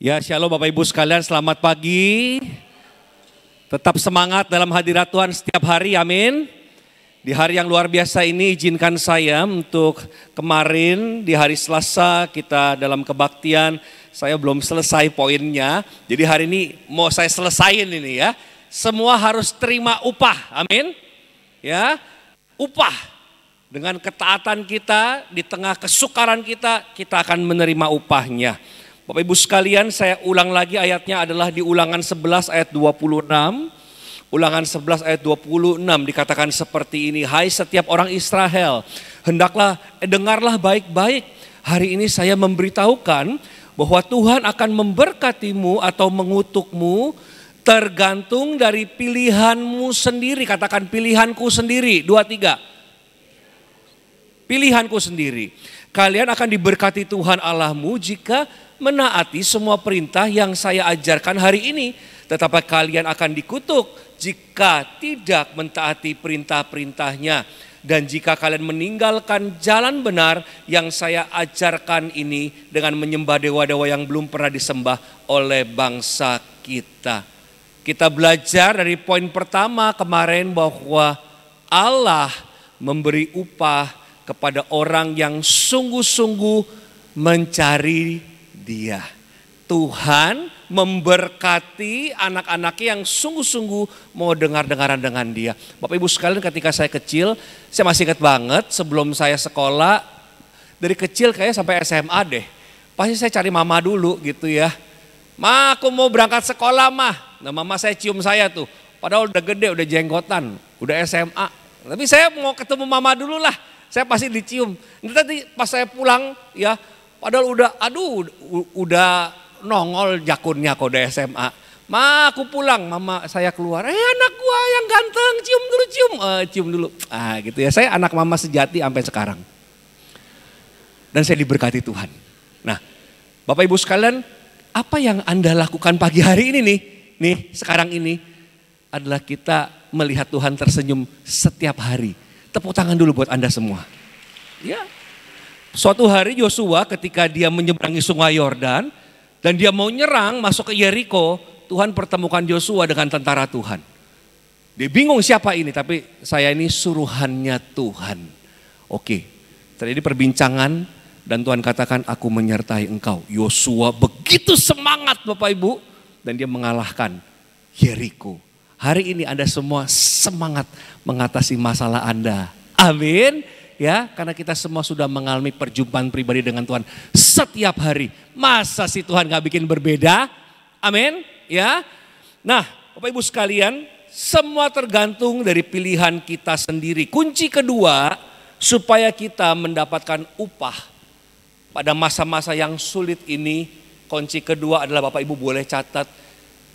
Ya shalom Bapak Ibu sekalian selamat pagi. Tetap semangat dalam hadirat Tuhan setiap hari amin. Di hari yang luar biasa ini izinkan saya untuk kemarin di hari Selasa kita dalam kebaktian saya belum selesai poinnya. Jadi hari ini mau saya selesaiin ini ya. Semua harus terima upah. Amin. Ya. Upah. Dengan ketaatan kita di tengah kesukaran kita, kita akan menerima upahnya. Bapak Ibu sekalian saya ulang lagi ayatnya adalah di ulangan 11 ayat 26. Ulangan 11 ayat 26 dikatakan seperti ini. Hai setiap orang Israel, hendaklah eh, dengarlah baik-baik. Hari ini saya memberitahukan bahwa Tuhan akan memberkatimu atau mengutukmu tergantung dari pilihanmu sendiri. Katakan pilihanku sendiri. Dua, tiga. Pilihanku sendiri. Kalian akan diberkati Tuhan Allahmu jika menaati semua perintah yang saya ajarkan hari ini. Tetapi kalian akan dikutuk jika tidak mentaati perintah-perintahnya. Dan jika kalian meninggalkan jalan benar yang saya ajarkan ini dengan menyembah dewa-dewa yang belum pernah disembah oleh bangsa kita. Kita belajar dari poin pertama kemarin bahwa Allah memberi upah kepada orang yang sungguh-sungguh mencari dia. Tuhan memberkati anak-anak yang sungguh-sungguh mau dengar-dengaran dengan dia. Bapak Ibu sekalian ketika saya kecil, saya masih ingat banget sebelum saya sekolah, dari kecil kayaknya sampai SMA deh. Pasti saya cari mama dulu gitu ya. Ma aku mau berangkat sekolah mah. Nah mama saya cium saya tuh. Padahal udah gede, udah jenggotan, udah SMA. Tapi saya mau ketemu mama dulu lah. Saya pasti dicium. Nanti pas saya pulang ya Padahal udah aduh udah nongol jakunnya kode SMA. Ma aku pulang, mama saya keluar. Eh anak gua yang ganteng, cium dulu, cium. Uh, cium dulu. Ah gitu ya, saya anak mama sejati sampai sekarang. Dan saya diberkati Tuhan. Nah, Bapak Ibu sekalian, apa yang Anda lakukan pagi hari ini nih? Nih, sekarang ini adalah kita melihat Tuhan tersenyum setiap hari. Tepuk tangan dulu buat Anda semua. Ya. Yeah. Suatu hari Yosua ketika dia menyeberangi sungai Yordan dan dia mau nyerang masuk ke Yeriko, Tuhan pertemukan Yosua dengan tentara Tuhan. Dia bingung siapa ini, tapi saya ini suruhannya Tuhan. Oke, terjadi perbincangan dan Tuhan katakan aku menyertai engkau. Yosua begitu semangat Bapak Ibu dan dia mengalahkan Yeriko. Hari ini Anda semua semangat mengatasi masalah Anda. Amin ya, karena kita semua sudah mengalami perjumpaan pribadi dengan Tuhan setiap hari. Masa sih Tuhan nggak bikin berbeda? Amin, ya. Nah, Bapak Ibu sekalian, semua tergantung dari pilihan kita sendiri. Kunci kedua, supaya kita mendapatkan upah pada masa-masa yang sulit ini, kunci kedua adalah Bapak Ibu boleh catat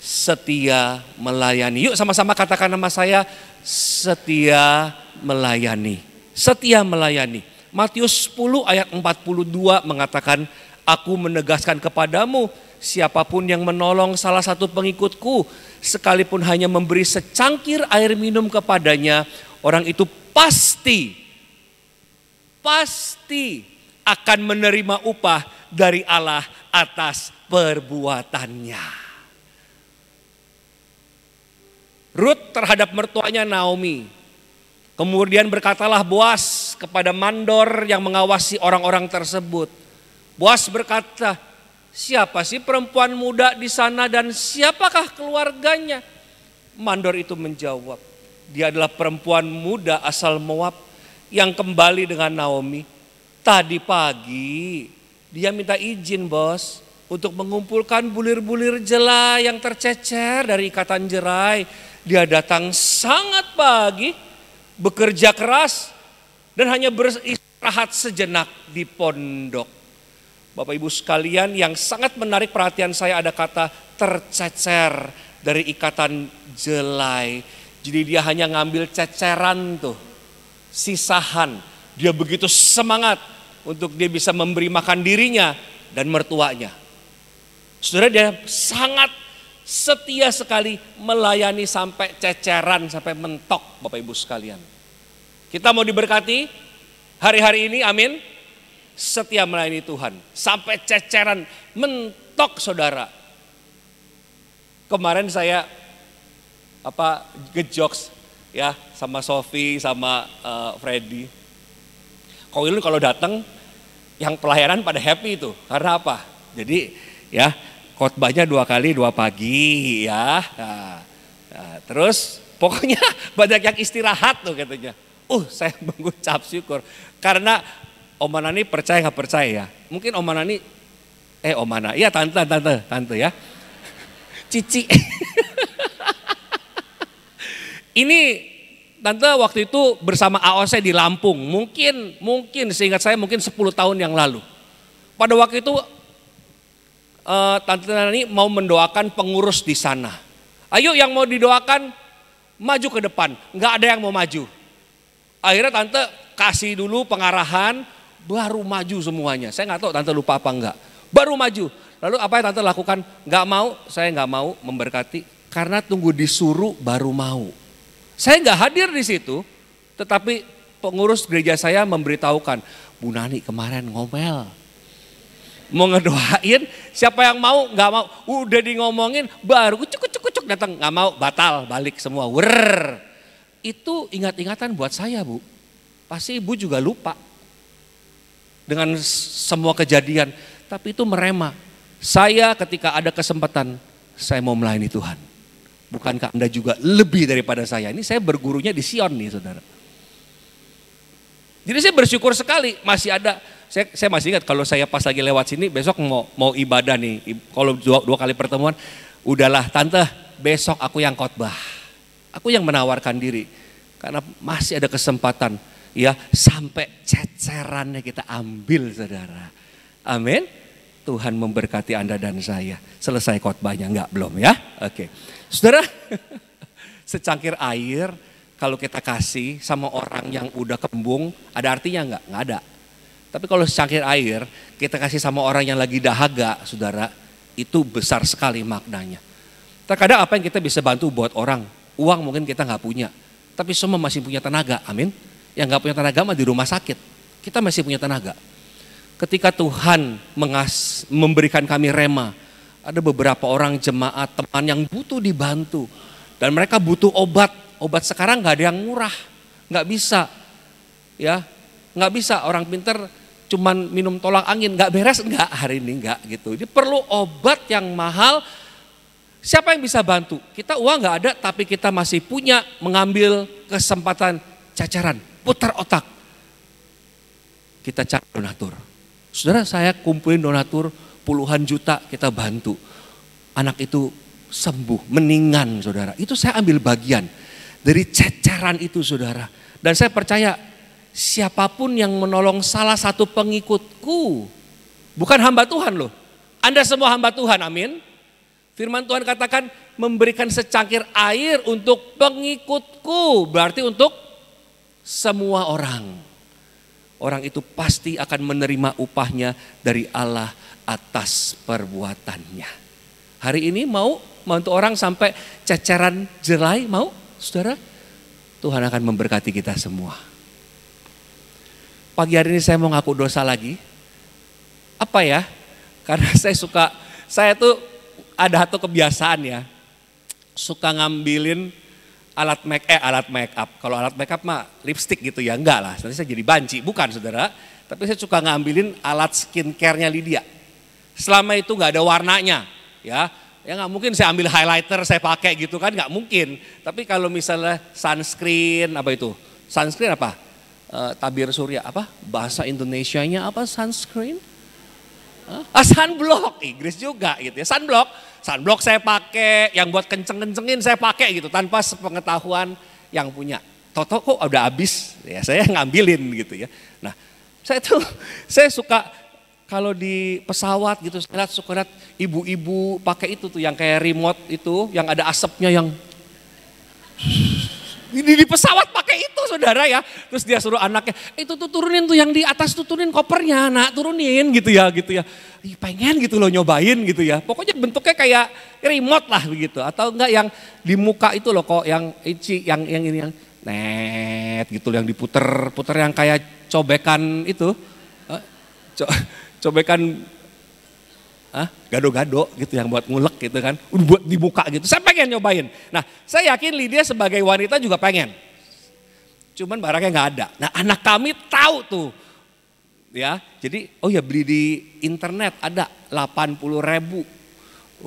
setia melayani. Yuk sama-sama katakan nama saya setia melayani setia melayani. Matius 10 ayat 42 mengatakan, Aku menegaskan kepadamu, siapapun yang menolong salah satu pengikutku, sekalipun hanya memberi secangkir air minum kepadanya, orang itu pasti, pasti akan menerima upah dari Allah atas perbuatannya. Ruth terhadap mertuanya Naomi Kemudian berkatalah Boas kepada mandor yang mengawasi orang-orang tersebut. Boas berkata, siapa sih perempuan muda di sana dan siapakah keluarganya? Mandor itu menjawab, dia adalah perempuan muda asal Moab yang kembali dengan Naomi. Tadi pagi dia minta izin bos untuk mengumpulkan bulir-bulir jelai yang tercecer dari ikatan jerai. Dia datang sangat pagi bekerja keras, dan hanya beristirahat sejenak di pondok. Bapak Ibu sekalian yang sangat menarik perhatian saya ada kata tercecer dari ikatan jelai. Jadi dia hanya ngambil ceceran tuh, sisahan. Dia begitu semangat untuk dia bisa memberi makan dirinya dan mertuanya. Saudara dia sangat setia sekali melayani sampai ceceran, sampai mentok Bapak Ibu sekalian. Kita mau diberkati hari-hari ini, amin. Setia melayani Tuhan, sampai ceceran, mentok saudara. Kemarin saya apa gejoks ya sama Sofi sama uh, Freddy. Kau kalau datang yang pelayanan pada happy itu karena apa? Jadi ya khotbahnya dua kali dua pagi ya. Nah, nah terus pokoknya banyak yang istirahat tuh katanya. Uh saya mengucap syukur karena Om Manani percaya nggak percaya ya. Mungkin Om Manani, eh Om mana? iya tante tante tante ya. Cici. Ini tante waktu itu bersama AOC di Lampung. Mungkin mungkin seingat saya mungkin 10 tahun yang lalu. Pada waktu itu uh, Tante Nani mau mendoakan pengurus di sana. Ayo yang mau didoakan maju ke depan, Enggak ada yang mau maju. Akhirnya Tante kasih dulu pengarahan, baru maju semuanya. Saya enggak tahu Tante lupa apa enggak. Baru maju. Lalu apa yang Tante lakukan? Enggak mau, saya enggak mau memberkati karena tunggu disuruh baru mau. Saya enggak hadir di situ, tetapi pengurus gereja saya memberitahukan, Bu Nani kemarin ngomel, mau ngedoain, siapa yang mau nggak mau, udah di ngomongin baru kucuk kucuk kucuk datang nggak mau batal balik semua. Wer. Itu ingat-ingatan buat saya bu. Pasti ibu juga lupa dengan semua kejadian, tapi itu merema. Saya ketika ada kesempatan, saya mau melayani Tuhan. Bukankah Anda juga lebih daripada saya? Ini saya bergurunya di Sion nih saudara. Jadi saya bersyukur sekali masih ada saya, saya masih ingat kalau saya pas lagi lewat sini besok mau mau ibadah nih. Kalau dua, dua kali pertemuan, udahlah tante besok aku yang khotbah. Aku yang menawarkan diri. Karena masih ada kesempatan ya sampai cecerannya kita ambil saudara. Amin. Tuhan memberkati Anda dan saya. Selesai khotbahnya enggak belum ya? Oke. Okay. Saudara, secangkir air kalau kita kasih sama orang yang udah kembung, ada artinya enggak? Enggak ada. Tapi kalau secangkir air kita kasih sama orang yang lagi dahaga, saudara, itu besar sekali maknanya. Terkadang apa yang kita bisa bantu buat orang, uang mungkin kita nggak punya, tapi semua masih punya tenaga, amin. Yang nggak punya tenaga mah di rumah sakit, kita masih punya tenaga. Ketika Tuhan mengas memberikan kami rema, ada beberapa orang jemaat teman yang butuh dibantu dan mereka butuh obat. Obat sekarang nggak ada yang murah, nggak bisa, ya nggak bisa orang pinter cuman minum tolak angin, nggak beres nggak hari ini nggak gitu. Jadi perlu obat yang mahal. Siapa yang bisa bantu? Kita uang nggak ada, tapi kita masih punya mengambil kesempatan cacaran, putar otak. Kita cari donatur. Saudara saya kumpulin donatur puluhan juta kita bantu. Anak itu sembuh, meningan saudara. Itu saya ambil bagian dari cacaran itu saudara. Dan saya percaya siapapun yang menolong salah satu pengikutku, bukan hamba Tuhan loh. Anda semua hamba Tuhan, amin. Firman Tuhan katakan memberikan secangkir air untuk pengikutku, berarti untuk semua orang. Orang itu pasti akan menerima upahnya dari Allah atas perbuatannya. Hari ini mau membantu orang sampai ceceran jelai mau? Saudara, Tuhan akan memberkati kita semua. Pagi hari ini saya mau ngaku dosa lagi. Apa ya? Karena saya suka, saya tuh ada satu kebiasaan ya. Suka ngambilin alat make eh alat make up. Kalau alat make up mah lipstick gitu ya, enggak lah. Nanti saya jadi banci, bukan saudara. Tapi saya suka ngambilin alat skincare-nya Lydia. Selama itu nggak ada warnanya, ya. Ya nggak mungkin saya ambil highlighter saya pakai gitu kan nggak mungkin. Tapi kalau misalnya sunscreen apa itu? Sunscreen apa? Eh, tabir surya apa bahasa Indonesia-nya apa sunscreen ah sunblock Inggris juga gitu ya sunblock sunblock saya pakai yang buat kenceng-kencengin saya pakai gitu tanpa sepengetahuan yang punya Toto kok udah habis ya saya ngambilin gitu ya nah saya tuh saya suka kalau di pesawat gitu saya lihat suka lihat ibu-ibu pakai itu tuh yang kayak remote itu yang ada asapnya yang di, di pesawat pakai itu saudara ya. Terus dia suruh anaknya, itu tuh turunin tuh yang di atas tuh turunin kopernya nak, turunin gitu ya gitu ya. Ih, pengen gitu loh nyobain gitu ya. Pokoknya bentuknya kayak remote lah begitu. Atau enggak yang di muka itu loh kok yang ici, yang yang ini yang net gitu yang diputer-puter yang kayak cobekan itu. Eh, co cobekan ah, gado-gado gitu yang buat ngulek gitu kan, buat dibuka gitu. Saya pengen nyobain. Nah, saya yakin Lydia sebagai wanita juga pengen. Cuman barangnya nggak ada. Nah, anak kami tahu tuh. Ya, jadi oh ya beli di internet ada 80 ribu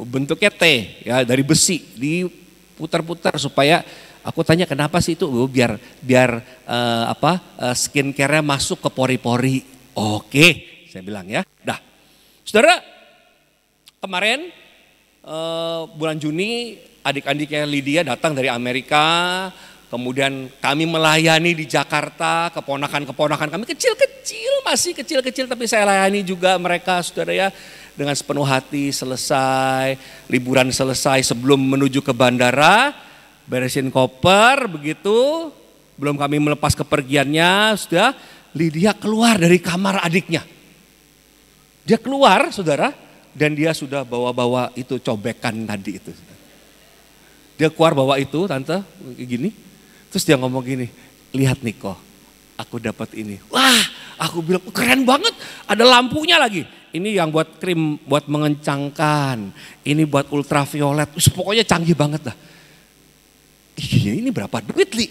bentuknya T ya dari besi diputar-putar supaya aku tanya kenapa sih itu oh, biar biar uh, apa uh, eh, skincare masuk ke pori-pori. Oke, saya bilang ya. Dah. Saudara, Kemarin eh, bulan Juni adik-adiknya Lydia datang dari Amerika, kemudian kami melayani di Jakarta, keponakan-keponakan kami kecil-kecil, masih kecil-kecil tapi saya layani juga mereka saudara ya dengan sepenuh hati selesai, liburan selesai sebelum menuju ke bandara, beresin koper begitu, belum kami melepas kepergiannya, sudah Lydia keluar dari kamar adiknya. Dia keluar, saudara, dan dia sudah bawa-bawa itu cobekan tadi itu. Dia keluar bawa itu tante gini, terus dia ngomong gini, lihat Niko, aku dapat ini. Wah, aku bilang keren banget, ada lampunya lagi. Ini yang buat krim, buat mengencangkan, ini buat ultraviolet, Us, pokoknya canggih banget lah. Iya ini berapa duit li?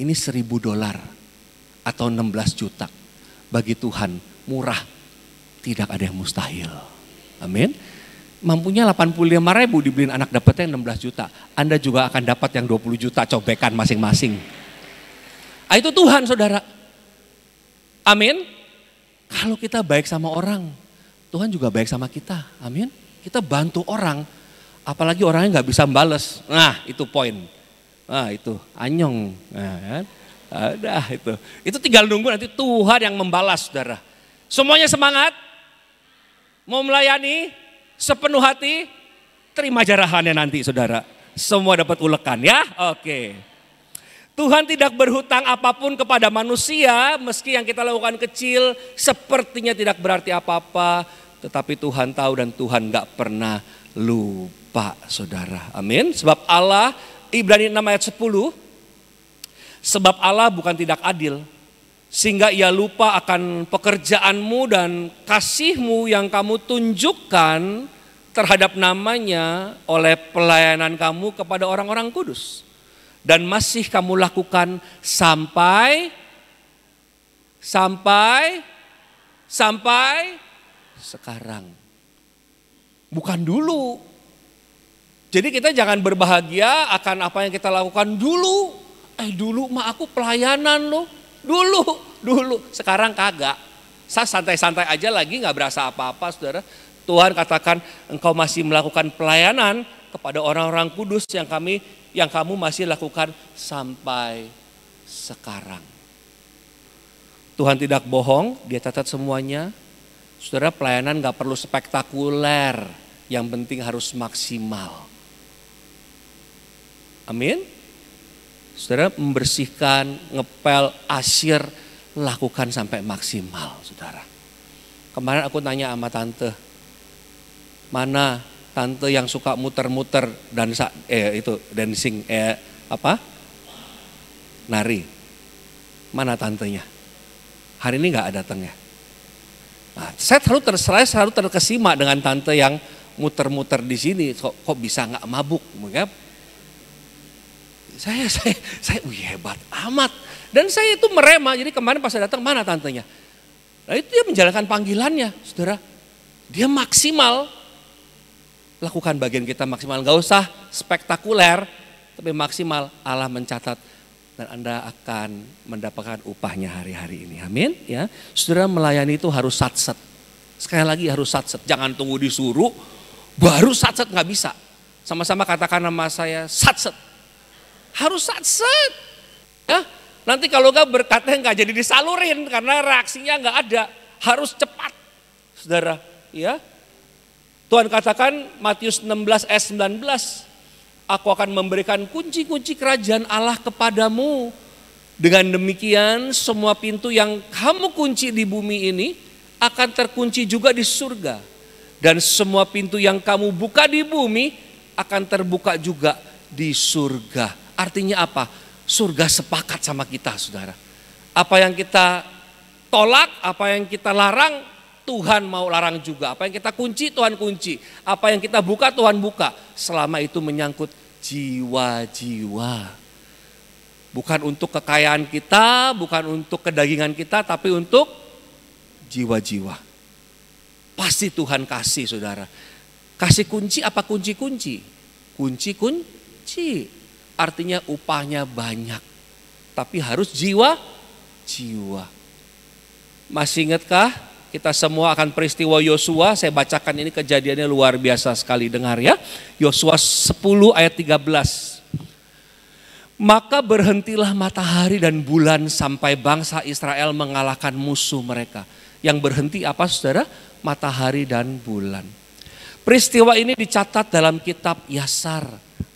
Ini seribu dolar atau enam belas juta. Bagi Tuhan murah, tidak ada yang mustahil. Amin. Mampunya 85 ribu dibeliin anak dapatnya 16 juta. Anda juga akan dapat yang 20 juta cobekan masing-masing. Ah, itu Tuhan saudara. Amin. Kalau kita baik sama orang, Tuhan juga baik sama kita. Amin. Kita bantu orang, apalagi orangnya nggak bisa membalas. Nah itu poin. Nah itu anyong. Nah, kan? Nah, itu. Itu tinggal nunggu nanti Tuhan yang membalas saudara. Semuanya semangat. Mau melayani sepenuh hati, terima jarahannya nanti saudara. Semua dapat ulekan ya, oke. Tuhan tidak berhutang apapun kepada manusia, meski yang kita lakukan kecil sepertinya tidak berarti apa-apa. Tetapi Tuhan tahu dan Tuhan gak pernah lupa saudara. Amin. Sebab Allah, Ibrani 6 ayat 10, sebab Allah bukan tidak adil, sehingga ia lupa akan pekerjaanmu dan kasihmu yang kamu tunjukkan terhadap namanya oleh pelayanan kamu kepada orang-orang kudus. Dan masih kamu lakukan sampai, sampai, sampai sekarang. Bukan dulu. Jadi kita jangan berbahagia akan apa yang kita lakukan dulu. Eh dulu mah aku pelayanan loh Dulu, dulu. Sekarang kagak. Saya santai-santai aja lagi nggak berasa apa-apa saudara. Tuhan katakan engkau masih melakukan pelayanan kepada orang-orang kudus yang kami yang kamu masih lakukan sampai sekarang. Tuhan tidak bohong, dia catat semuanya. Saudara pelayanan nggak perlu spektakuler, yang penting harus maksimal. Amin. Saudara membersihkan, ngepel, asir, lakukan sampai maksimal, saudara. Kemarin aku tanya sama tante, mana tante yang suka muter-muter dan eh itu dancing eh apa? Nari. Mana tantenya? Hari ini nggak ada ya. Nah, saya selalu terserah, selalu terkesima dengan tante yang muter-muter di sini kok, kok bisa nggak mabuk, ya? saya saya saya wih hebat amat dan saya itu merema jadi kemarin pas saya datang mana tantenya nah itu dia menjalankan panggilannya saudara dia maksimal lakukan bagian kita maksimal nggak usah spektakuler tapi maksimal Allah mencatat dan Anda akan mendapatkan upahnya hari-hari ini. Amin ya. Saudara melayani itu harus satset. Sekali lagi harus satset. Jangan tunggu disuruh baru satset nggak bisa. Sama-sama katakan nama saya satset. Harus saat set Ya, nanti kalau enggak berkatnya enggak jadi disalurin karena reaksinya enggak ada. Harus cepat. Saudara, ya. Tuhan katakan Matius 16 ayat 19, aku akan memberikan kunci-kunci kerajaan Allah kepadamu. Dengan demikian semua pintu yang kamu kunci di bumi ini akan terkunci juga di surga. Dan semua pintu yang kamu buka di bumi akan terbuka juga di surga. Artinya apa? Surga sepakat sama kita, saudara. Apa yang kita tolak, apa yang kita larang, Tuhan mau larang juga. Apa yang kita kunci, Tuhan kunci. Apa yang kita buka, Tuhan buka. Selama itu menyangkut jiwa-jiwa. Bukan untuk kekayaan kita, bukan untuk kedagingan kita, tapi untuk jiwa-jiwa. Pasti Tuhan kasih saudara. Kasih kunci apa kunci-kunci? Kunci-kunci artinya upahnya banyak. Tapi harus jiwa, jiwa. Masih ingatkah kita semua akan peristiwa Yosua? Saya bacakan ini kejadiannya luar biasa sekali. Dengar ya. Yosua 10 ayat 13. Maka berhentilah matahari dan bulan sampai bangsa Israel mengalahkan musuh mereka. Yang berhenti apa saudara? Matahari dan bulan. Peristiwa ini dicatat dalam kitab Yasar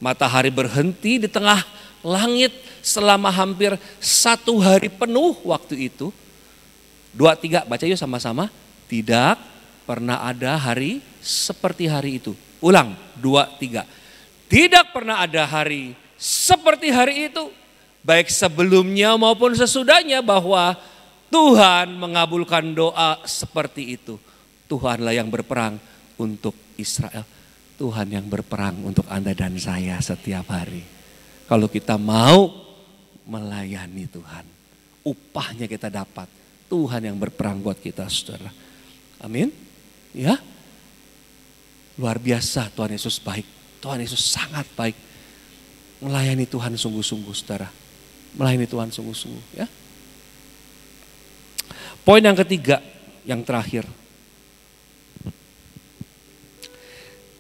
Matahari berhenti di tengah langit selama hampir satu hari penuh waktu itu. Dua, tiga, baca yuk sama-sama. Tidak pernah ada hari seperti hari itu. Ulang, dua, tiga. Tidak pernah ada hari seperti hari itu. Baik sebelumnya maupun sesudahnya bahwa Tuhan mengabulkan doa seperti itu. Tuhanlah yang berperang untuk Israel. Tuhan yang berperang untuk Anda dan saya setiap hari. Kalau kita mau melayani Tuhan, upahnya kita dapat. Tuhan yang berperang buat kita, saudara. Amin. Ya. Luar biasa Tuhan Yesus baik. Tuhan Yesus sangat baik. Melayani Tuhan sungguh-sungguh, saudara. Melayani Tuhan sungguh-sungguh, ya. Poin yang ketiga, yang terakhir,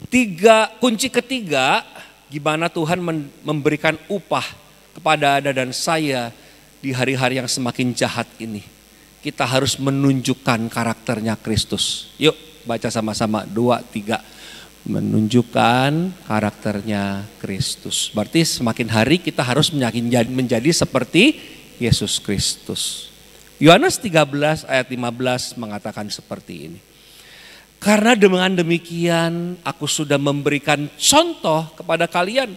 Tiga kunci ketiga gimana Tuhan memberikan upah kepada Anda dan saya di hari-hari yang semakin jahat ini. Kita harus menunjukkan karakternya Kristus. Yuk baca sama-sama dua tiga menunjukkan karakternya Kristus. Berarti semakin hari kita harus menjadi, menjadi seperti Yesus Kristus. Yohanes 13 ayat 15 mengatakan seperti ini. Karena dengan demikian aku sudah memberikan contoh kepada kalian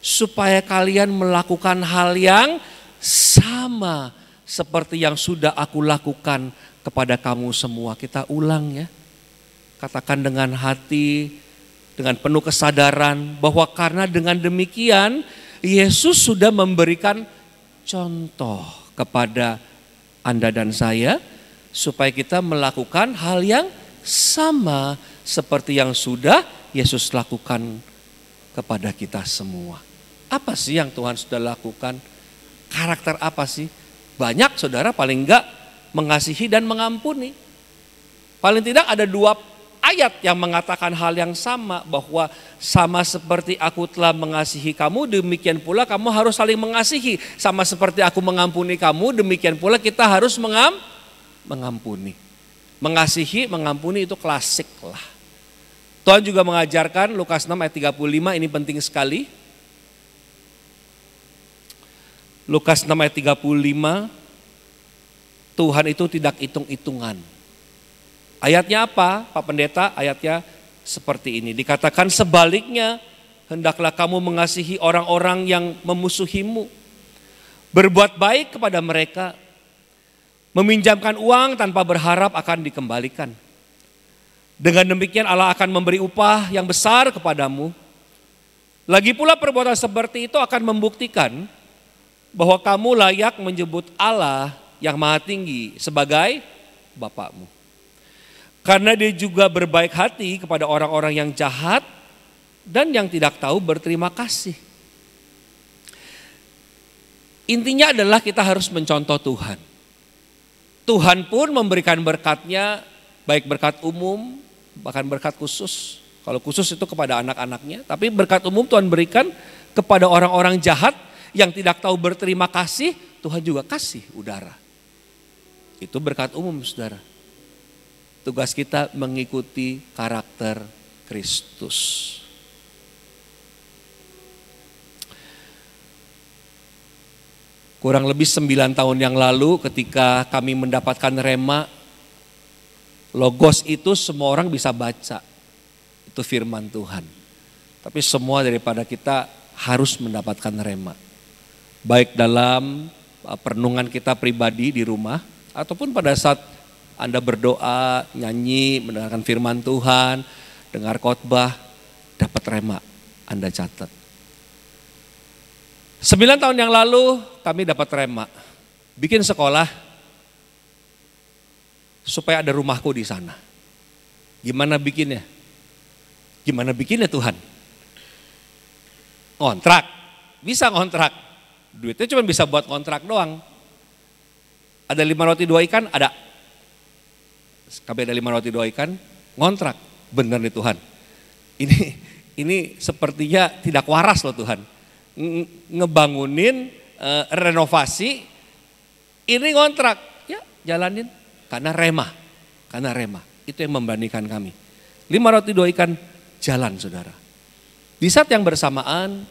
supaya kalian melakukan hal yang sama seperti yang sudah aku lakukan kepada kamu semua. Kita ulang ya. Katakan dengan hati, dengan penuh kesadaran bahwa karena dengan demikian Yesus sudah memberikan contoh kepada Anda dan saya supaya kita melakukan hal yang sama seperti yang sudah Yesus lakukan kepada kita semua. Apa sih yang Tuhan sudah lakukan? Karakter apa sih? Banyak saudara paling enggak mengasihi dan mengampuni. Paling tidak ada dua ayat yang mengatakan hal yang sama bahwa sama seperti aku telah mengasihi kamu demikian pula kamu harus saling mengasihi sama seperti aku mengampuni kamu demikian pula kita harus mengam mengampuni Mengasihi, mengampuni itu klasik lah. Tuhan juga mengajarkan Lukas 6 ayat 35 ini penting sekali. Lukas 6 ayat 35 Tuhan itu tidak hitung-hitungan. Ayatnya apa, Pak Pendeta? Ayatnya seperti ini. Dikatakan sebaliknya, hendaklah kamu mengasihi orang-orang yang memusuhimu. Berbuat baik kepada mereka, Meminjamkan uang tanpa berharap akan dikembalikan. Dengan demikian Allah akan memberi upah yang besar kepadamu. Lagi pula perbuatan seperti itu akan membuktikan bahwa kamu layak menyebut Allah yang maha tinggi sebagai Bapakmu. Karena dia juga berbaik hati kepada orang-orang yang jahat dan yang tidak tahu berterima kasih. Intinya adalah kita harus mencontoh Tuhan. Tuhan pun memberikan berkatnya, baik berkat umum, bahkan berkat khusus. Kalau khusus itu kepada anak-anaknya, tapi berkat umum Tuhan berikan kepada orang-orang jahat yang tidak tahu berterima kasih, Tuhan juga kasih udara. Itu berkat umum saudara. Tugas kita mengikuti karakter Kristus. kurang lebih sembilan tahun yang lalu ketika kami mendapatkan rema logos itu semua orang bisa baca itu firman Tuhan tapi semua daripada kita harus mendapatkan rema baik dalam uh, perenungan kita pribadi di rumah ataupun pada saat Anda berdoa, nyanyi, mendengarkan firman Tuhan, dengar khotbah, dapat rema Anda catat Sembilan tahun yang lalu kami dapat rema, bikin sekolah supaya ada rumahku di sana. Gimana bikinnya? Gimana bikinnya Tuhan? Kontrak, bisa kontrak. Duitnya cuma bisa buat kontrak doang. Ada lima roti dua ikan, ada. Kami ada lima roti dua ikan, kontrak. Benar nih Tuhan. Ini ini sepertinya tidak waras loh Tuhan ngebangunin eh, renovasi ini kontrak ya jalanin karena remah karena remah itu yang membandingkan kami lima roti dua ikan jalan saudara di saat yang bersamaan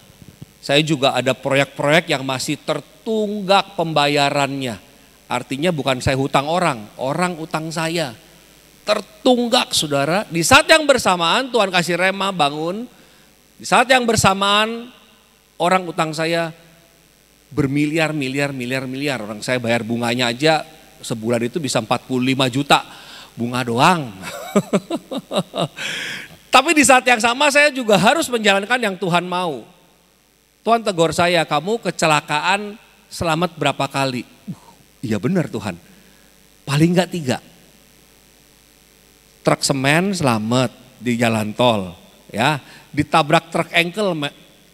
saya juga ada proyek-proyek yang masih tertunggak pembayarannya artinya bukan saya hutang orang orang utang saya tertunggak saudara di saat yang bersamaan Tuhan kasih remah bangun di saat yang bersamaan Orang utang saya bermiliar, miliar, miliar, miliar. Orang saya bayar bunganya aja sebulan itu bisa 45 juta bunga doang. Tapi di saat yang sama saya juga harus menjalankan yang Tuhan mau. Tuhan tegur saya, kamu kecelakaan selamat berapa kali? Uh, iya uh, benar Tuhan, paling enggak tiga. Truk semen selamat di jalan tol, ya ditabrak truk engkel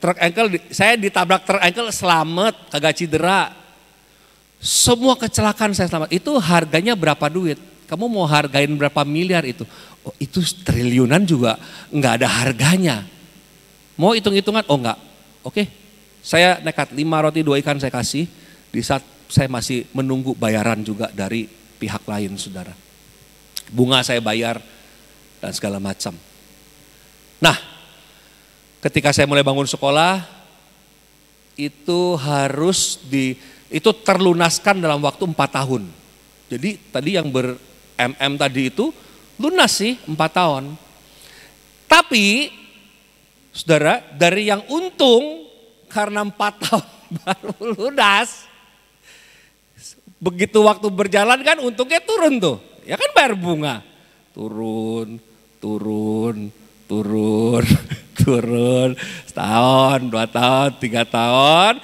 truk engkel, saya ditabrak truk engkel selamat, kagak cedera. Semua kecelakaan saya selamat. Itu harganya berapa duit? Kamu mau hargain berapa miliar itu? Oh, itu triliunan juga nggak ada harganya. Mau hitung-hitungan? Oh nggak Oke. Saya nekat lima roti dua ikan saya kasih. Di saat saya masih menunggu bayaran juga dari pihak lain saudara. Bunga saya bayar dan segala macam. Nah, ketika saya mulai bangun sekolah itu harus di itu terlunaskan dalam waktu empat tahun. Jadi tadi yang ber MM tadi itu lunas sih empat tahun. Tapi saudara dari yang untung karena empat tahun baru lunas. Begitu waktu berjalan kan untungnya turun tuh. Ya kan bayar bunga. Turun, turun, turun. turun setahun, dua tahun, tiga tahun,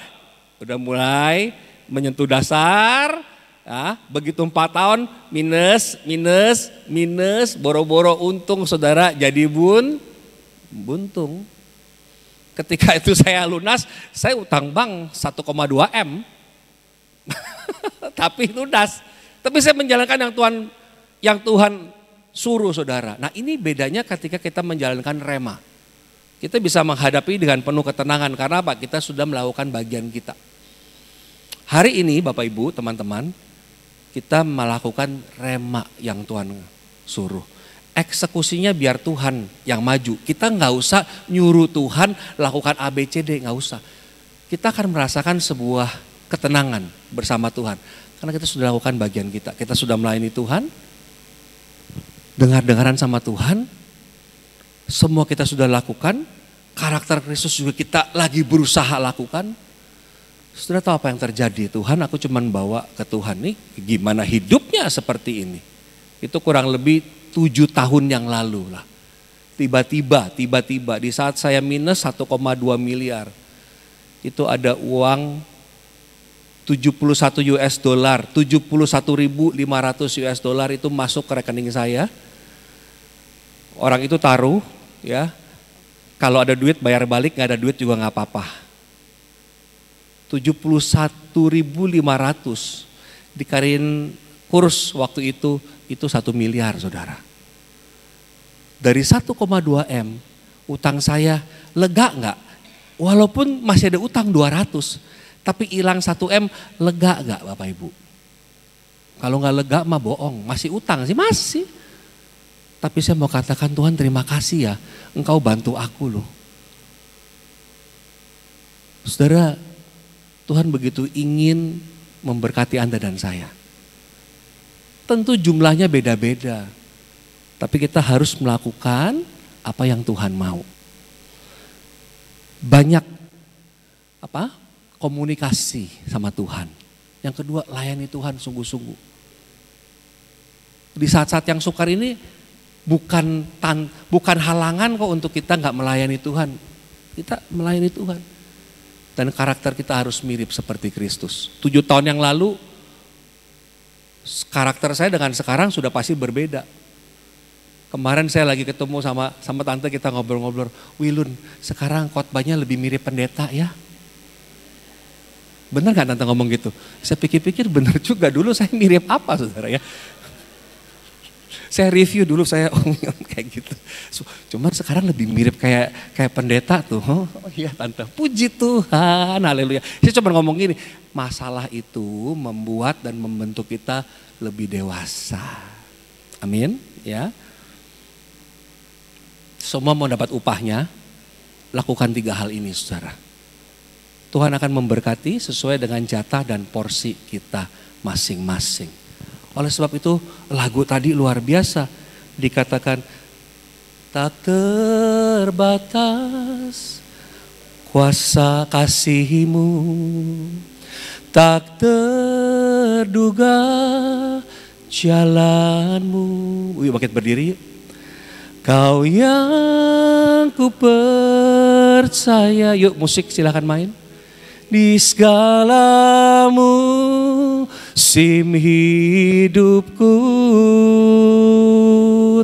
udah mulai menyentuh dasar. Ya, begitu empat tahun minus, minus, minus, boro-boro untung saudara jadi bun, buntung. Ketika itu saya lunas, saya utang bank 1,2 M. Tapi lunas. Tapi saya menjalankan yang Tuhan yang Tuhan suruh saudara. Nah ini bedanya ketika kita menjalankan rema. Kita bisa menghadapi dengan penuh ketenangan karena apa? Kita sudah melakukan bagian kita. Hari ini Bapak Ibu, teman-teman, kita melakukan rema yang Tuhan suruh. Eksekusinya biar Tuhan yang maju. Kita nggak usah nyuruh Tuhan lakukan ABCD, nggak usah. Kita akan merasakan sebuah ketenangan bersama Tuhan. Karena kita sudah lakukan bagian kita. Kita sudah melayani Tuhan, dengar-dengaran sama Tuhan, semua kita sudah lakukan, karakter Kristus juga kita lagi berusaha lakukan. Sudah tahu apa yang terjadi, Tuhan aku cuman bawa ke Tuhan nih gimana hidupnya seperti ini. Itu kurang lebih tujuh tahun yang lalu lah. Tiba-tiba, tiba-tiba di saat saya minus 1,2 miliar. Itu ada uang 71 US dollar, 71.500 US dollar itu masuk ke rekening saya. Orang itu taruh ya kalau ada duit bayar balik, nggak ada duit juga nggak apa-apa. 71.500 dikarin kurs waktu itu itu satu miliar saudara. Dari 1,2 M utang saya lega nggak? Walaupun masih ada utang 200, tapi hilang 1 M lega nggak Bapak Ibu? Kalau nggak lega mah bohong, masih utang sih masih. Tapi saya mau katakan Tuhan terima kasih ya, engkau bantu aku loh. Saudara, Tuhan begitu ingin memberkati Anda dan saya. Tentu jumlahnya beda-beda. Tapi kita harus melakukan apa yang Tuhan mau. Banyak apa? komunikasi sama Tuhan. Yang kedua, layani Tuhan sungguh-sungguh. Di saat-saat yang sukar ini, bukan tan, bukan halangan kok untuk kita nggak melayani Tuhan. Kita melayani Tuhan. Dan karakter kita harus mirip seperti Kristus. Tujuh tahun yang lalu, karakter saya dengan sekarang sudah pasti berbeda. Kemarin saya lagi ketemu sama sama tante kita ngobrol-ngobrol. Wilun, sekarang khotbahnya lebih mirip pendeta ya. Bener gak tante ngomong gitu? Saya pikir-pikir bener juga dulu saya mirip apa saudara ya saya review dulu saya om kayak gitu. So, cuman sekarang lebih mirip kayak kayak pendeta tuh. Oh, iya tante, puji Tuhan, haleluya. Saya coba ngomong gini, masalah itu membuat dan membentuk kita lebih dewasa. Amin, ya. Semua mau dapat upahnya, lakukan tiga hal ini saudara. Tuhan akan memberkati sesuai dengan jatah dan porsi kita masing-masing. Oleh sebab itu lagu tadi luar biasa. Dikatakan tak terbatas kuasa kasihmu. Tak terduga jalanmu. Wih, bangkit berdiri yuk. Ya. Kau yang ku percaya. Yuk musik silahkan main. Di segalamu musim hidupku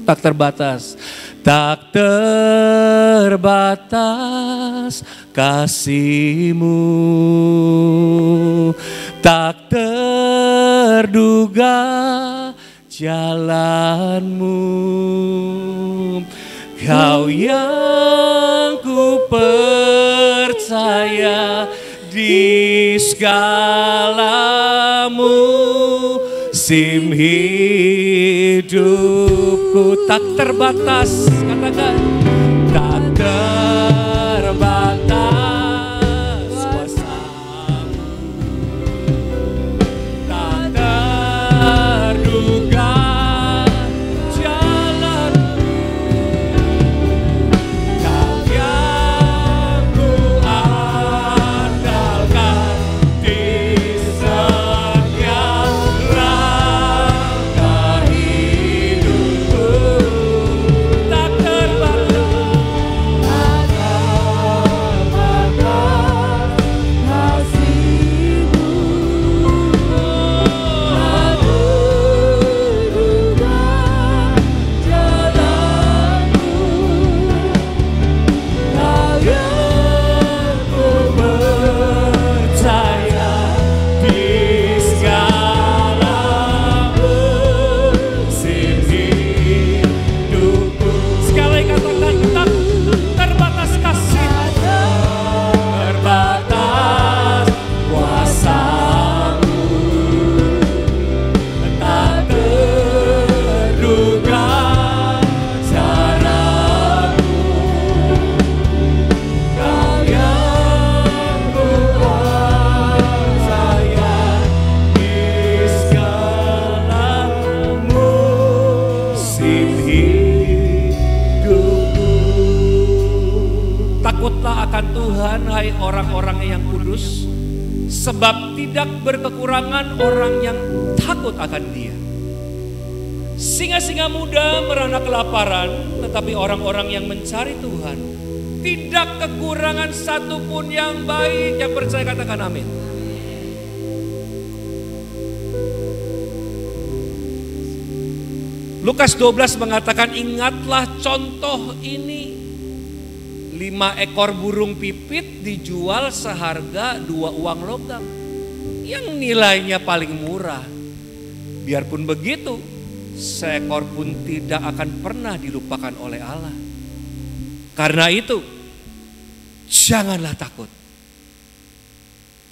tak terbatas tak terbatas kasihmu tak terduga jalanmu kau yang ku percaya di segala musim hidupku tak terbatas katakan -kata. Sebab tidak berkekurangan orang yang takut akan dia. Singa-singa muda merana kelaparan, tetapi orang-orang yang mencari Tuhan tidak kekurangan satupun yang baik. Yang percaya katakan amin. Lukas 12 mengatakan ingatlah contoh ini lima ekor burung pipit dijual seharga dua uang logam yang nilainya paling murah. Biarpun begitu, seekor pun tidak akan pernah dilupakan oleh Allah. Karena itu, janganlah takut.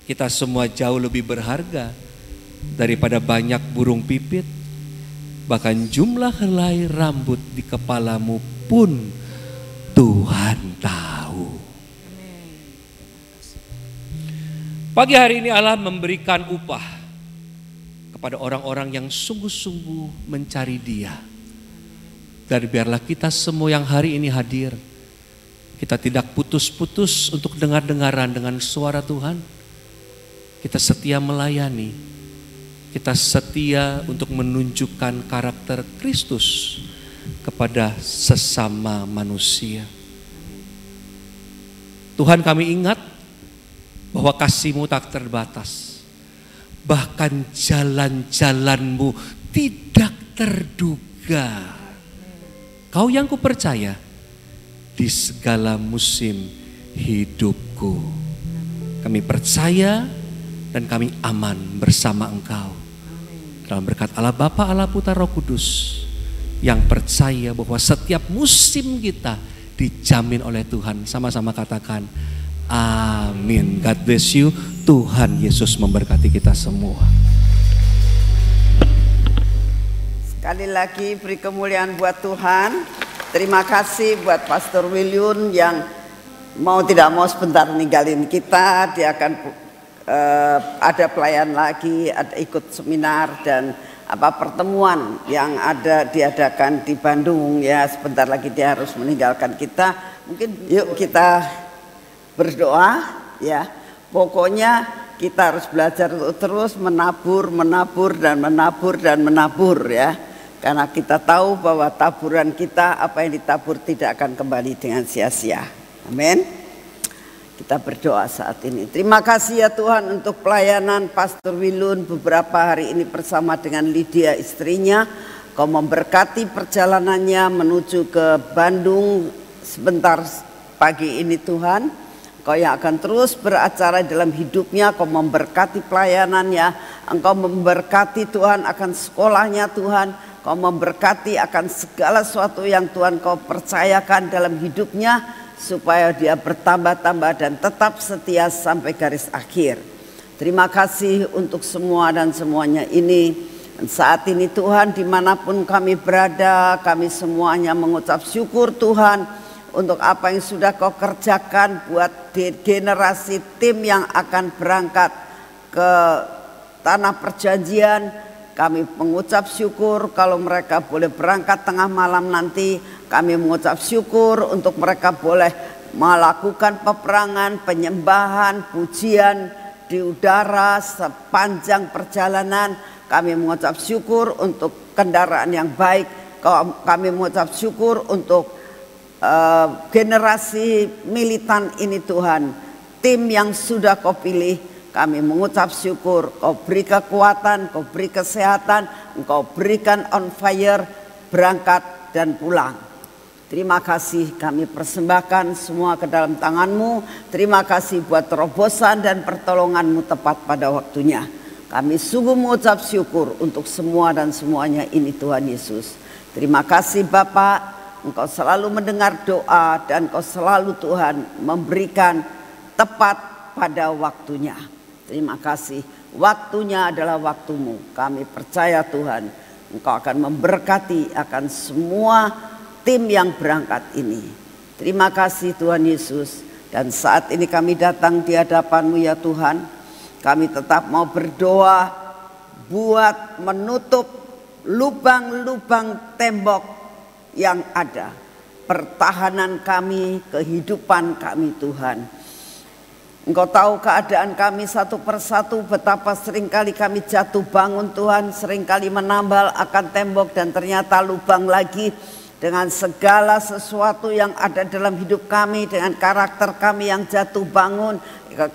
Kita semua jauh lebih berharga daripada banyak burung pipit, bahkan jumlah helai rambut di kepalamu pun Tuhan tahu. Pagi hari ini Allah memberikan upah kepada orang-orang yang sungguh-sungguh mencari Dia. Dan biarlah kita semua yang hari ini hadir, kita tidak putus-putus untuk dengar-dengaran dengan suara Tuhan. Kita setia melayani, kita setia untuk menunjukkan karakter Kristus kepada sesama manusia. Tuhan kami ingat bahwa kasihmu tak terbatas. Bahkan jalan-jalanmu tidak terduga. Kau yang kupercaya di segala musim hidupku. Kami percaya dan kami aman bersama engkau. Dalam berkat Allah Bapa, Allah Putra, Roh Kudus yang percaya bahwa setiap musim kita dijamin oleh Tuhan. Sama-sama katakan amin. God bless you. Tuhan Yesus memberkati kita semua. Sekali lagi beri kemuliaan buat Tuhan. Terima kasih buat Pastor William yang mau tidak mau sebentar ninggalin kita. Dia akan uh, ada pelayan lagi, ada ikut seminar dan apa pertemuan yang ada diadakan di Bandung ya sebentar lagi dia harus meninggalkan kita mungkin yuk kita berdoa ya pokoknya kita harus belajar terus menabur menabur dan menabur dan menabur ya karena kita tahu bahwa taburan kita apa yang ditabur tidak akan kembali dengan sia-sia amin kita berdoa saat ini. Terima kasih ya Tuhan untuk pelayanan Pastor Wilun beberapa hari ini bersama dengan Lydia istrinya. Kau memberkati perjalanannya menuju ke Bandung sebentar pagi ini Tuhan. Kau yang akan terus beracara dalam hidupnya, kau memberkati pelayanannya. Engkau memberkati Tuhan akan sekolahnya Tuhan. Kau memberkati akan segala sesuatu yang Tuhan kau percayakan dalam hidupnya supaya dia bertambah-tambah dan tetap setia sampai garis akhir. Terima kasih untuk semua dan semuanya ini. Dan saat ini Tuhan dimanapun kami berada, kami semuanya mengucap syukur Tuhan untuk apa yang sudah kau kerjakan buat generasi tim yang akan berangkat ke tanah perjanjian. Kami mengucap syukur kalau mereka boleh berangkat tengah malam nanti kami mengucap syukur untuk mereka boleh melakukan peperangan, penyembahan, pujian di udara sepanjang perjalanan. Kami mengucap syukur untuk kendaraan yang baik. Kami mengucap syukur untuk uh, generasi militan ini Tuhan. Tim yang sudah kau pilih, kami mengucap syukur. Kau beri kekuatan, kau beri kesehatan, kau berikan on fire, berangkat dan pulang. Terima kasih kami persembahkan semua ke dalam tanganmu. Terima kasih buat terobosan dan pertolonganmu tepat pada waktunya. Kami sungguh mengucap syukur untuk semua dan semuanya ini Tuhan Yesus. Terima kasih Bapak, Engkau selalu mendengar doa dan Engkau selalu Tuhan memberikan tepat pada waktunya. Terima kasih. Waktunya adalah waktumu. Kami percaya Tuhan, Engkau akan memberkati akan semua tim yang berangkat ini. Terima kasih Tuhan Yesus. Dan saat ini kami datang di hadapanmu ya Tuhan. Kami tetap mau berdoa buat menutup lubang-lubang tembok yang ada. Pertahanan kami, kehidupan kami Tuhan. Engkau tahu keadaan kami satu persatu betapa seringkali kami jatuh bangun Tuhan, seringkali menambal akan tembok dan ternyata lubang lagi dengan segala sesuatu yang ada dalam hidup kami, dengan karakter kami yang jatuh bangun, ke,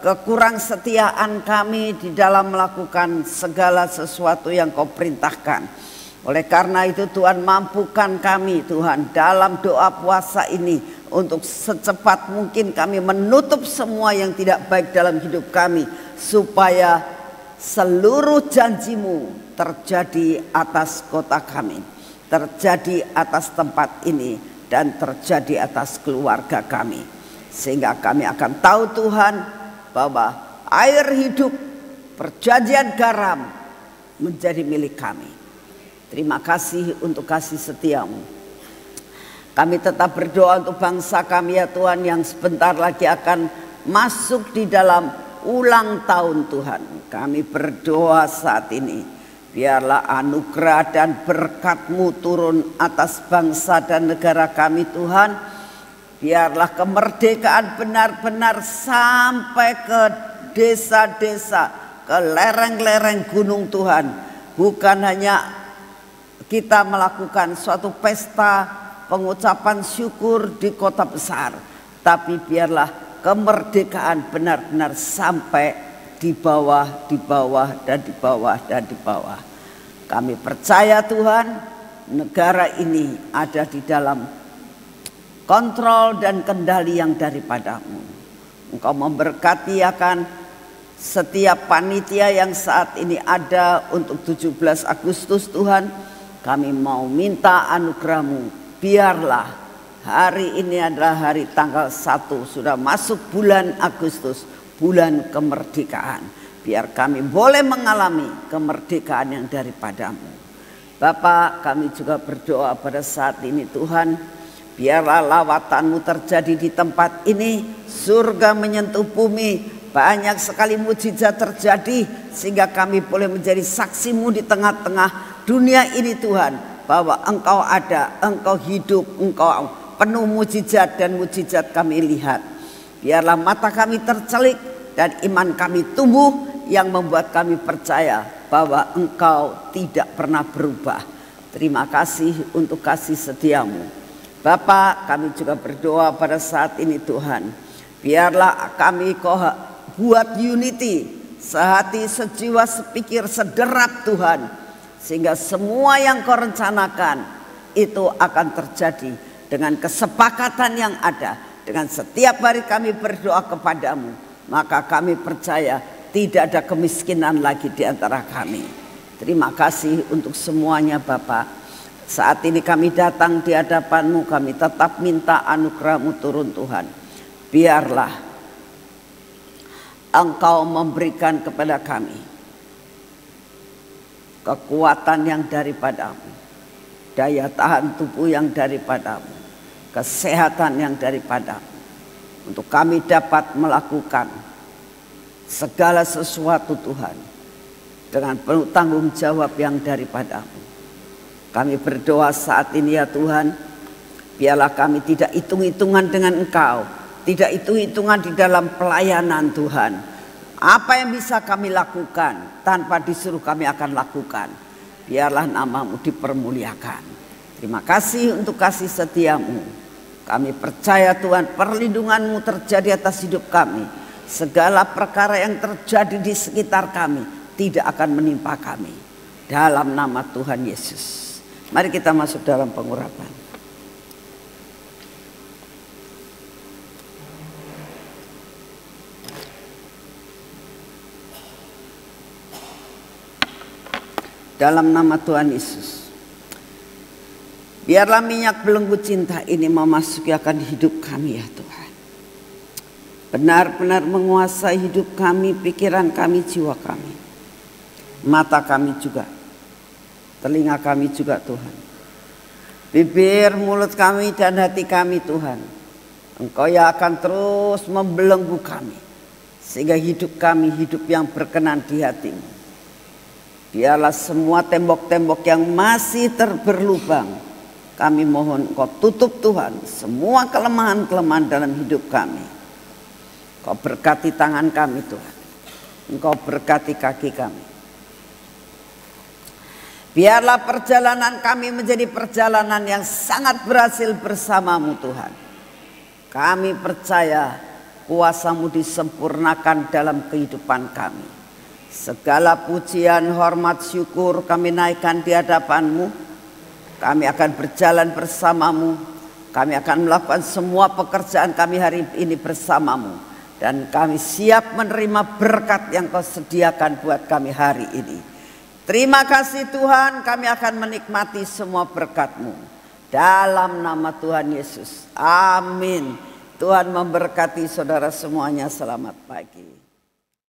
kekurang setiaan kami di dalam melakukan segala sesuatu yang kau perintahkan. Oleh karena itu Tuhan mampukan kami Tuhan dalam doa puasa ini untuk secepat mungkin kami menutup semua yang tidak baik dalam hidup kami supaya seluruh janjimu terjadi atas kota kami terjadi atas tempat ini dan terjadi atas keluarga kami. Sehingga kami akan tahu Tuhan bahwa air hidup perjanjian garam menjadi milik kami. Terima kasih untuk kasih setiamu. Kami tetap berdoa untuk bangsa kami ya Tuhan yang sebentar lagi akan masuk di dalam ulang tahun Tuhan. Kami berdoa saat ini Biarlah anugerah dan berkatmu turun atas bangsa dan negara kami Tuhan. Biarlah kemerdekaan benar-benar sampai ke desa-desa, ke lereng-lereng gunung Tuhan. Bukan hanya kita melakukan suatu pesta pengucapan syukur di kota besar. Tapi biarlah kemerdekaan benar-benar sampai di bawah, di bawah, dan di bawah, dan di bawah. Kami percaya Tuhan, negara ini ada di dalam kontrol dan kendali yang daripadamu. Engkau memberkati akan setiap panitia yang saat ini ada untuk 17 Agustus Tuhan. Kami mau minta anugerahmu, biarlah hari ini adalah hari tanggal 1, sudah masuk bulan Agustus bulan kemerdekaan. Biar kami boleh mengalami kemerdekaan yang daripadamu. Bapak kami juga berdoa pada saat ini Tuhan Biarlah lawatanmu terjadi di tempat ini Surga menyentuh bumi banyak sekali mujizat terjadi sehingga kami boleh menjadi saksimu di tengah-tengah dunia ini Tuhan bahwa engkau ada, engkau hidup, engkau penuh mujizat dan mujizat kami lihat. Biarlah mata kami tercelik dan iman kami tumbuh yang membuat kami percaya bahwa Engkau tidak pernah berubah. Terima kasih untuk kasih setiamu. Bapa, kami juga berdoa pada saat ini Tuhan. Biarlah kami kau buat unity, sehati, sejiwa, sepikir, sederap Tuhan. Sehingga semua yang kau rencanakan itu akan terjadi dengan kesepakatan yang ada. Dengan setiap hari kami berdoa kepadamu maka kami percaya tidak ada kemiskinan lagi di antara kami. Terima kasih untuk semuanya Bapak. Saat ini kami datang di hadapanmu, kami tetap minta anugerahmu turun Tuhan. Biarlah engkau memberikan kepada kami kekuatan yang daripadamu, daya tahan tubuh yang daripadamu, kesehatan yang daripadamu untuk kami dapat melakukan segala sesuatu Tuhan dengan penuh tanggung jawab yang daripadamu. Kami berdoa saat ini ya Tuhan, biarlah kami tidak hitung-hitungan dengan Engkau, tidak hitung-hitungan di dalam pelayanan Tuhan. Apa yang bisa kami lakukan tanpa disuruh kami akan lakukan. Biarlah namamu dipermuliakan. Terima kasih untuk kasih setiamu. Kami percaya Tuhan perlindunganmu terjadi atas hidup kami. Segala perkara yang terjadi di sekitar kami tidak akan menimpa kami. Dalam nama Tuhan Yesus. Mari kita masuk dalam pengurapan. Dalam nama Tuhan Yesus. Biarlah minyak belenggu cinta ini memasuki akan hidup kami ya Tuhan. Benar-benar menguasai hidup kami, pikiran kami, jiwa kami. Mata kami juga. Telinga kami juga Tuhan. Bibir, mulut kami dan hati kami Tuhan. Engkau yang akan terus membelenggu kami. Sehingga hidup kami hidup yang berkenan di hatimu. Biarlah semua tembok-tembok yang masih terberlubang kami mohon Engkau tutup Tuhan semua kelemahan-kelemahan dalam hidup kami. Kau berkati tangan kami Tuhan. Engkau berkati kaki kami. Biarlah perjalanan kami menjadi perjalanan yang sangat berhasil bersamamu Tuhan. Kami percaya kuasamu disempurnakan dalam kehidupan kami. Segala pujian, hormat, syukur kami naikkan di hadapanmu. Kami akan berjalan bersamamu. Kami akan melakukan semua pekerjaan kami hari ini bersamamu. Dan kami siap menerima berkat yang kau sediakan buat kami hari ini. Terima kasih Tuhan kami akan menikmati semua berkatmu. Dalam nama Tuhan Yesus. Amin. Tuhan memberkati saudara semuanya. Selamat pagi.